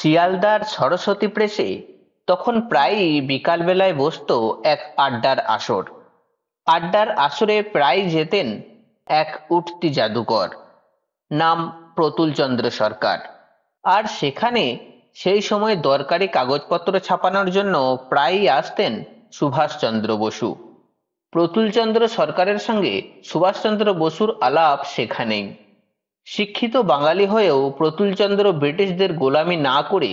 শিয়ালদার সরস্বতী প্রেসে তখন প্রায়ই বিকালবেলায় বসত এক আড্ডার আসর আড্ডার আসরে প্রায় যেতেন এক উঠতি জাদুকর নাম প্রতুলচন্দ্র সরকার আর সেখানে সেই সময় দরকারি কাগজপত্র ছাপানোর জন্য প্রায়ই আসতেন সুভাষচন্দ্র বসু প্রতুলচন্দ্র সরকারের সঙ্গে সুভাষচন্দ্র বসুর আলাপ সেখানেই শিক্ষিত বাঙালি হয়েও প্রতুলচন্দ্র ব্রিটিশদের গোলামি না করে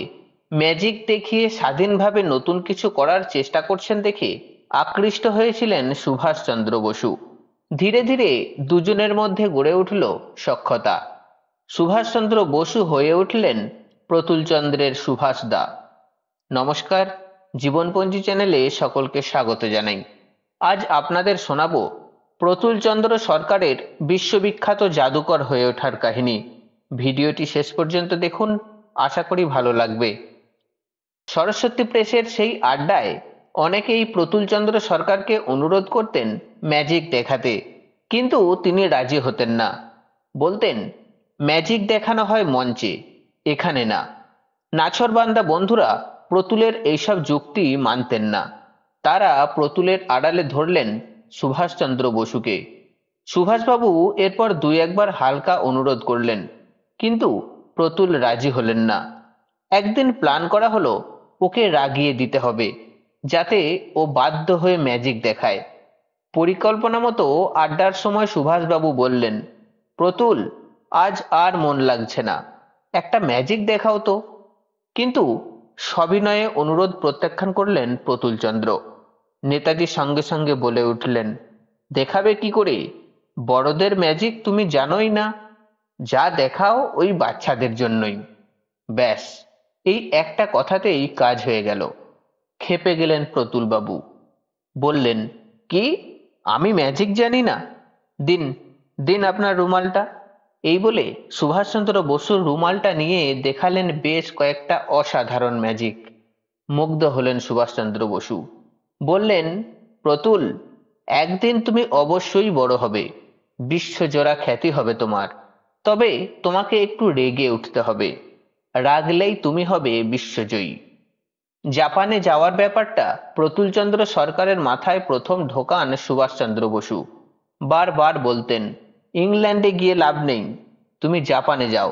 ম্যাজিক দেখিয়ে স্বাধীনভাবে নতুন কিছু করার চেষ্টা করছেন দেখে আকৃষ্ট হয়েছিলেন সুভাষচন্দ্র বসু ধীরে ধীরে দুজনের মধ্যে গড়ে উঠল সক্ষতা সুভাষচন্দ্র বসু হয়ে উঠলেন প্রতুলচন্দ্রের সুভাষ দা নমস্কার জীবনপঞ্জী চ্যানেলে সকলকে স্বাগত জানাই আজ আপনাদের শোনাবো প্রতুলচন্দ্র সরকারের বিশ্ববিখ্যাত জাদুকর হয়ে ওঠার কাহিনী ভিডিওটি শেষ পর্যন্ত দেখুন আশা করি ভালো লাগবে সরস্বতী প্রেসের সেই আড্ডায় অনেকেই প্রতুলচন্দ্র সরকারকে অনুরোধ করতেন ম্যাজিক দেখাতে কিন্তু তিনি রাজি হতেন না বলতেন ম্যাজিক দেখানো হয় মঞ্চে এখানে না নাছরবান্দা বন্ধুরা প্রতুলের এইসব যুক্তি মানতেন না তারা প্রতুলের আড়ালে ধরলেন সুভাষচন্দ্র বসুকে সুভাষবাবু এরপর দুই একবার হালকা অনুরোধ করলেন কিন্তু প্রতুল রাজি হলেন না একদিন প্ল্যান করা হলো ওকে রাগিয়ে দিতে হবে যাতে ও বাধ্য হয়ে ম্যাজিক দেখায় পরিকল্পনা মতো আড্ডার সময় সুভাষবাবু বললেন প্রতুল আজ আর মন লাগছে না একটা ম্যাজিক দেখাও তো কিন্তু সবিনয়ে অনুরোধ প্রত্যাখ্যান করলেন প্রতুলচন্দ্র নেতাজি সঙ্গে সঙ্গে বলে উঠলেন, দেখাবে কী করে, বড়দের ম্যাজিক তুমি জানোই না, যা দেখাও ওই বাচ্চাদের জন্যই। ব্যাস, এই একটা কথাতেই কাজ হয়ে গেল। ক্ষেপে গেলেন প্রতুলবাবু, বললেন, কি, আমি ম্যাজিক জানি না? দিন, দিন আপনার রুমালটা। এই বলে সুভাষচন্দ্র বসুর রুমালটা নিয়ে দেখালেন বেশ কয়েকটা অসাধারণ ম্যাজিক। মুগ্ধ হলেন সুভাষচন্দ্র বসু। বললেন, প্রতুল, একদিন তুমি অবশ্যই বড় হবে, বিশ্বজোড়া খ্যাতি হবে তোমার, তবে তোমাকে একটু রেগে উঠতে হবে, রাগলেই তুমি হবে বিশ্বজয়ী। জাপানে যাওয়ার ব্যাপারটা প্রতুলচন্দ্র সরকারের মাথায় প্রথম ঢোকান সুভাষচন্দ্র বসু। বারবার বলতেন, ইংল্যান্ডে গিয়ে লাভ নেই, তুমি জাপানে যাও,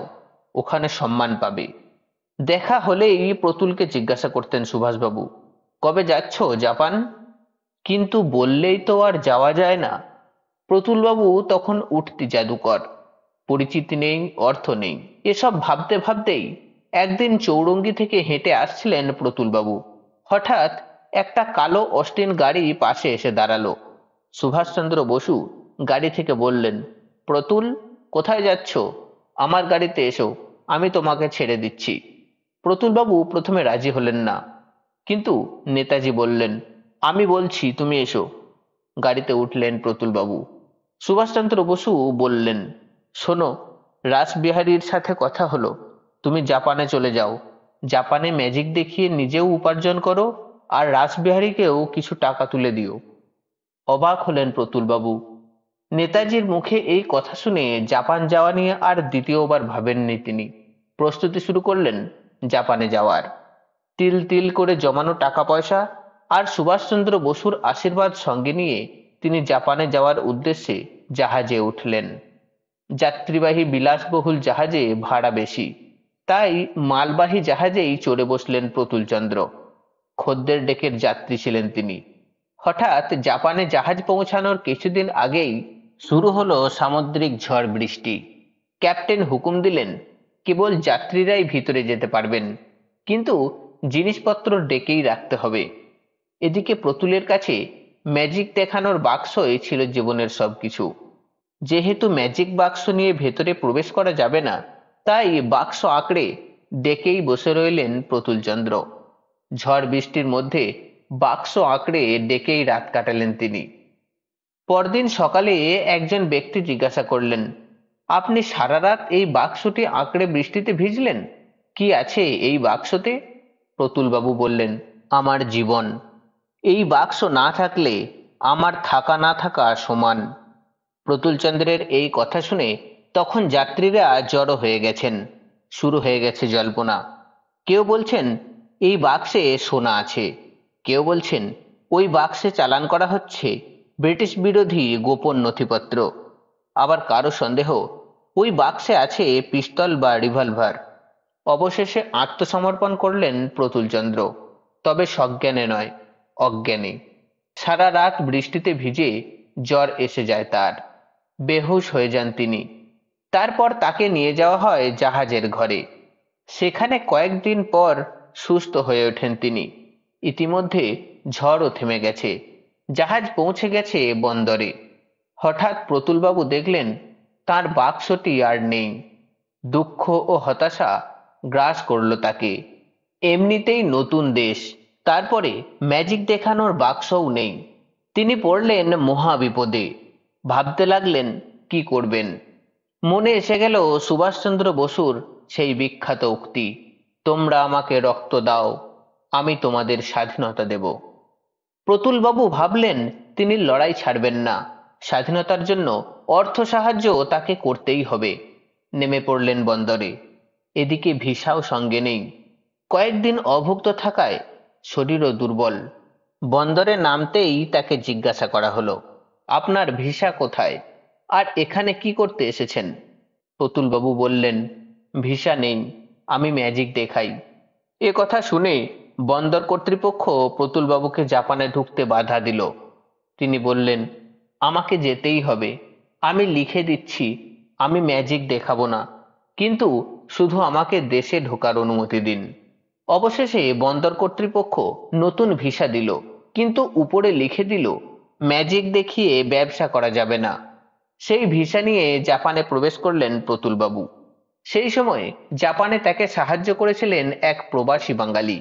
ওখানে সম্মান পাবে। দেখা হলেই প্রতুলকে জিজ্ঞাসা করতেন সুভাষবাবু কবে যাচ্ছ জাপান কিন্তু বললেই তো আর যাওয়া যায় না প্রতুলবাবু তখন উঠতি জাদুকর পরিচিতি নেই অর্থ নেই এসব ভাবতে ভাবতেই একদিন চৌরঙ্গি থেকে হেঁটে আসছিলেন প্রতুলবাবু হঠাৎ একটা কালো অস্টিন গাড়ি পাশে এসে দাঁড়ালো সুভাষচন্দ্র বসু গাড়ি থেকে বললেন প্রতুল কোথায় যাচ্ছ আমার গাড়িতে এসো আমি তোমাকে ছেড়ে দিচ্ছি প্রতুলবাবু প্রথমে রাজি হলেন না কিন্তু নেতাজি বললেন আমি বলছি তুমি এসো গাড়িতে উঠলেন প্রতুলবাবু সুভাষচন্দ্র বসু বললেন শোনো রাসবিহারীর সাথে কথা হলো তুমি জাপানে চলে যাও জাপানে ম্যাজিক দেখিয়ে নিজেও উপার্জন করো আর রাসবিহারীকেও কিছু টাকা তুলে দিও অবাক হলেন প্রতুলবাবু নেতাজির মুখে এই কথা শুনে জাপান যাওয়া নিয়ে আর দ্বিতীয়বার ভাবেননি তিনি প্রস্তুতি শুরু করলেন জাপানে যাওয়ার তিল তিল করে জমানো টাকা পয়সা আর সুভাষচন্দ্র বসুর আশীর্বাদ সঙ্গে নিয়ে তিনি জাপানে যাওয়ার উদ্দেশ্যে জাহাজে উঠলেন যাত্রীবাহী বিলাসবহুল জাহাজে ভাড়া বেশি তাই মালবাহী জাহাজেই চড়ে বসলেন প্রতুলচন্দ্র খদ্দের ডেকের যাত্রী ছিলেন তিনি হঠাৎ জাপানে জাহাজ পৌঁছানোর কিছুদিন আগেই শুরু হলো সামুদ্রিক ঝড় বৃষ্টি ক্যাপ্টেন হুকুম দিলেন কেবল যাত্রীরাই ভিতরে যেতে পারবেন কিন্তু জিনিসপত্র ডেকেই রাখতে হবে এদিকে প্রতুলের কাছে ম্যাজিক দেখানোর বাক্সই ছিল জীবনের সব কিছু যেহেতু ম্যাজিক বাক্স নিয়ে ভেতরে প্রবেশ করা যাবে না তাই বাক্স আঁকড়ে ডেকেই বসে রইলেন প্রতুলচন্দ্র ঝড় বৃষ্টির মধ্যে বাক্স আঁকড়ে ডেকেই রাত কাটালেন তিনি পরদিন সকালে একজন ব্যক্তি জিজ্ঞাসা করলেন আপনি সারা রাত এই বাক্সটি আঁকড়ে বৃষ্টিতে ভিজলেন কি আছে এই বাক্সতে প্রতুলবাবু বললেন আমার জীবন এই বাক্স না থাকলে আমার থাকা না থাকা সমান প্রতুলচন্দ্রের এই কথা শুনে তখন যাত্রীরা জড়ো হয়ে গেছেন শুরু হয়ে গেছে জল্পনা কেউ বলছেন এই বাক্সে সোনা আছে কেউ বলছেন ওই বাক্সে চালান করা হচ্ছে ব্রিটিশ বিরোধী গোপন নথিপত্র আবার কারো সন্দেহ ওই বাক্সে আছে পিস্তল বা রিভলভার অবশেষে আত্মসমর্পণ করলেন প্রতুলচন্দ্র তবে সজ্ঞানে নয় অজ্ঞানে সারা রাত বৃষ্টিতে ভিজে জ্বর এসে যায় তার বেহুশ হয়ে যান তিনি তারপর তাকে নিয়ে যাওয়া হয় জাহাজের ঘরে সেখানে কয়েকদিন পর সুস্থ হয়ে ওঠেন তিনি ইতিমধ্যে ঝড়ও থেমে গেছে জাহাজ পৌঁছে গেছে বন্দরে হঠাৎ প্রতুলবাবু দেখলেন তার বাক্সটি আর নেই দুঃখ ও হতাশা গ্রাস করল তাকে এমনিতেই নতুন দেশ তারপরে ম্যাজিক দেখানোর বাক্সও নেই তিনি পড়লেন মহাবিপদে ভাবতে লাগলেন কি করবেন মনে এসে গেল সুভাষচন্দ্র বসুর সেই বিখ্যাত উক্তি তোমরা আমাকে রক্ত দাও আমি তোমাদের স্বাধীনতা দেব প্রতুলবাবু ভাবলেন তিনি লড়াই ছাড়বেন না স্বাধীনতার জন্য অর্থ সাহায্য তাকে করতেই হবে নেমে পড়লেন বন্দরে এদিকে ভিসাও সঙ্গে নেই কয়েকদিন অভুক্ত থাকায় শরীরও দুর্বল বন্দরে নামতেই তাকে জিজ্ঞাসা করা হলো আপনার ভিসা কোথায় আর এখানে কি করতে এসেছেন অতুলবাবু বললেন ভিসা নেই আমি ম্যাজিক দেখাই এ কথা শুনে বন্দর কর্তৃপক্ষ প্রতুলবাবুকে জাপানে ঢুকতে বাধা দিল তিনি বললেন আমাকে যেতেই হবে আমি লিখে দিচ্ছি আমি ম্যাজিক দেখাবো না কিন্তু শুধু আমাকে দেশে ঢোকার অনুমতি দিন অবশেষে বন্দর কর্তৃপক্ষ নতুন ভিসা দিল কিন্তু উপরে লিখে দিল ম্যাজিক দেখিয়ে ব্যবসা করা যাবে না সেই ভিসা নিয়ে জাপানে প্রবেশ করলেন প্রতুলবাবু সেই সময়ে জাপানে তাকে সাহায্য করেছিলেন এক প্রবাসী বাঙালি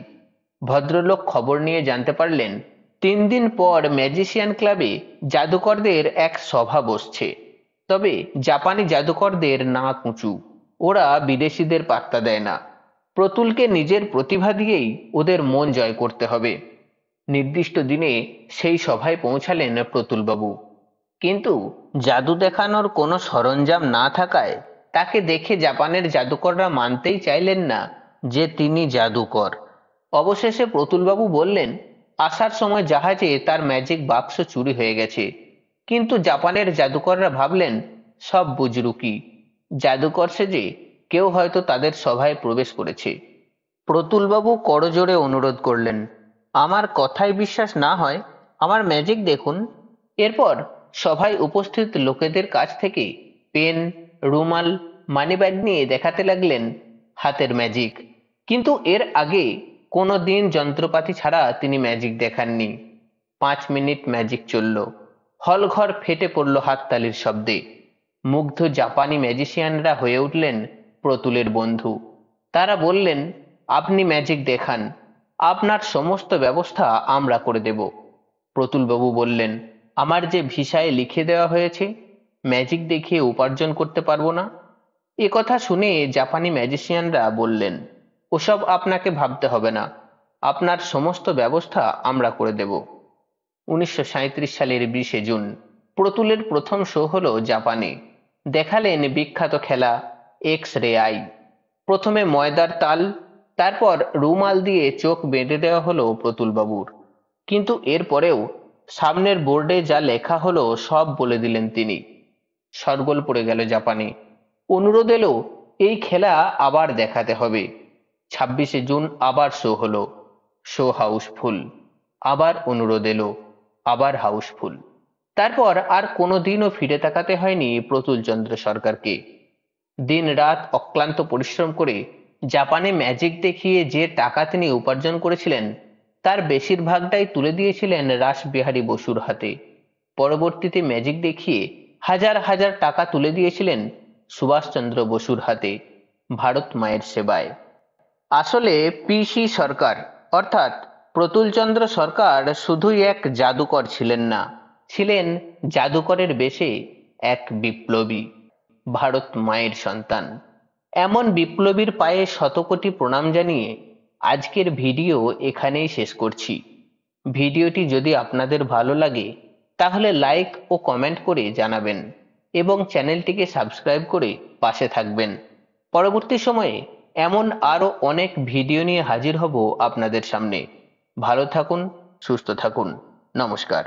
ভদ্রলোক খবর নিয়ে জানতে পারলেন তিন দিন পর ম্যাজিশিয়ান ক্লাবে জাদুকরদের এক সভা বসছে তবে জাপানি জাদুকরদের না কুঁচু ওরা বিদেশিদের পাত্তা দেয় না প্রতুলকে নিজের প্রতিভা দিয়েই ওদের মন জয় করতে হবে নির্দিষ্ট দিনে সেই সভায় পৌঁছালেন প্রতুলবাবু কিন্তু জাদু দেখানোর কোনো সরঞ্জাম না থাকায় তাকে দেখে জাপানের জাদুকররা মানতেই চাইলেন না যে তিনি জাদুকর অবশেষে প্রতুলবাবু বললেন আসার সময় জাহাজে তার ম্যাজিক বাক্স চুরি হয়ে গেছে কিন্তু জাপানের জাদুকররা ভাবলেন সব বুজরুকি জাদুকর সেজে কেউ হয়তো তাদের সভায় প্রবেশ করেছে প্রতুলবাবু করজোড়ে অনুরোধ করলেন আমার কথায় বিশ্বাস না হয় আমার ম্যাজিক দেখুন এরপর সভায় উপস্থিত লোকেদের কাছ থেকে পেন রুমাল মানিব্যাগ নিয়ে দেখাতে লাগলেন হাতের ম্যাজিক কিন্তু এর আগে কোনো দিন যন্ত্রপাতি ছাড়া তিনি ম্যাজিক দেখাননি পাঁচ মিনিট ম্যাজিক চলল হলঘর ফেটে পড়ল হাততালির শব্দে মুগ্ধ জাপানি ম্যাজিশিয়ানরা হয়ে উঠলেন প্রতুলের বন্ধু তারা বললেন আপনি ম্যাজিক দেখান আপনার সমস্ত ব্যবস্থা আমরা করে দেব প্রতুলবাবু বললেন আমার যে ভিসায় লিখে দেওয়া হয়েছে ম্যাজিক দেখিয়ে উপার্জন করতে পারবো না এ কথা শুনে জাপানি ম্যাজিশিয়ানরা বললেন ওসব আপনাকে ভাবতে হবে না আপনার সমস্ত ব্যবস্থা আমরা করে দেব উনিশশো সালের বিশে জুন প্রতুলের প্রথম শো হলো জাপানে দেখালেন বিখ্যাত খেলা এক্স রে আই প্রথমে ময়দার তাল তারপর রুমাল দিয়ে চোখ বেঁধে দেওয়া হলো প্রতুলবাবুর কিন্তু এরপরেও সামনের বোর্ডে যা লেখা হলো সব বলে দিলেন তিনি সরগোল পড়ে গেল জাপানে অনুরোধ এলো এই খেলা আবার দেখাতে হবে ছাব্বিশে জুন আবার শো হলো শো হাউসফুল আবার অনুরোধ এলো আবার হাউসফুল তারপর আর কোনোদিনও ফিরে তাকাতে হয়নি প্রতুলচন্দ্র সরকারকে দিন রাত অক্লান্ত পরিশ্রম করে জাপানে ম্যাজিক দেখিয়ে যে টাকা তিনি উপার্জন করেছিলেন তার বেশিরভাগটাই তুলে দিয়েছিলেন রাসবিহারী বসুর হাতে পরবর্তীতে ম্যাজিক দেখিয়ে হাজার হাজার টাকা তুলে দিয়েছিলেন সুভাষচন্দ্র বসুর হাতে ভারত মায়ের সেবায় আসলে পিসি সরকার অর্থাৎ প্রতুলচন্দ্র সরকার শুধুই এক জাদুকর ছিলেন না ছিলেন জাদুকরের বেশে এক বিপ্লবী ভারত মায়ের সন্তান এমন বিপ্লবীর পায়ে শতকোটি প্রণাম জানিয়ে আজকের ভিডিও এখানেই শেষ করছি ভিডিওটি যদি আপনাদের ভালো লাগে তাহলে লাইক ও কমেন্ট করে জানাবেন এবং চ্যানেলটিকে সাবস্ক্রাইব করে পাশে থাকবেন পরবর্তী সময়ে এমন আরও অনেক ভিডিও নিয়ে হাজির হব আপনাদের সামনে ভালো থাকুন সুস্থ থাকুন নমস্কার